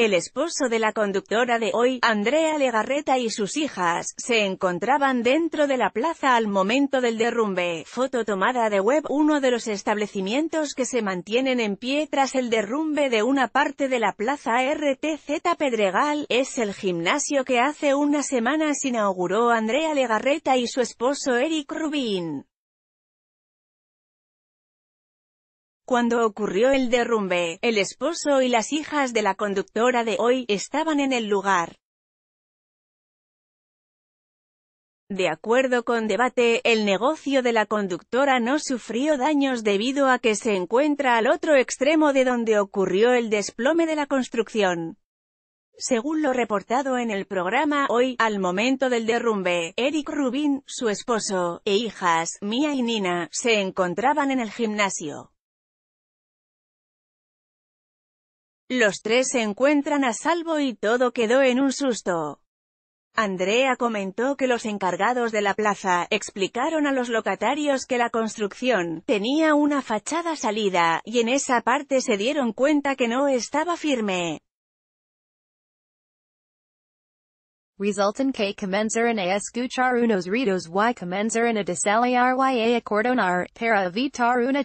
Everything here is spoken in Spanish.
El esposo de la conductora de hoy, Andrea Legarreta y sus hijas, se encontraban dentro de la plaza al momento del derrumbe. Foto tomada de web uno de los establecimientos que se mantienen en pie tras el derrumbe de una parte de la plaza RTZ Pedregal, es el gimnasio que hace unas semanas inauguró Andrea Legarreta y su esposo Eric Rubín. Cuando ocurrió el derrumbe, el esposo y las hijas de la conductora de hoy, estaban en el lugar. De acuerdo con Debate, el negocio de la conductora no sufrió daños debido a que se encuentra al otro extremo de donde ocurrió el desplome de la construcción. Según lo reportado en el programa Hoy, al momento del derrumbe, Eric Rubin, su esposo, e hijas, Mia y Nina, se encontraban en el gimnasio. Los tres se encuentran a salvo y todo quedó en un susto. Andrea comentó que los encargados de la plaza, explicaron a los locatarios que la construcción, tenía una fachada salida, y en esa parte se dieron cuenta que no estaba firme. que unos y y para evitar una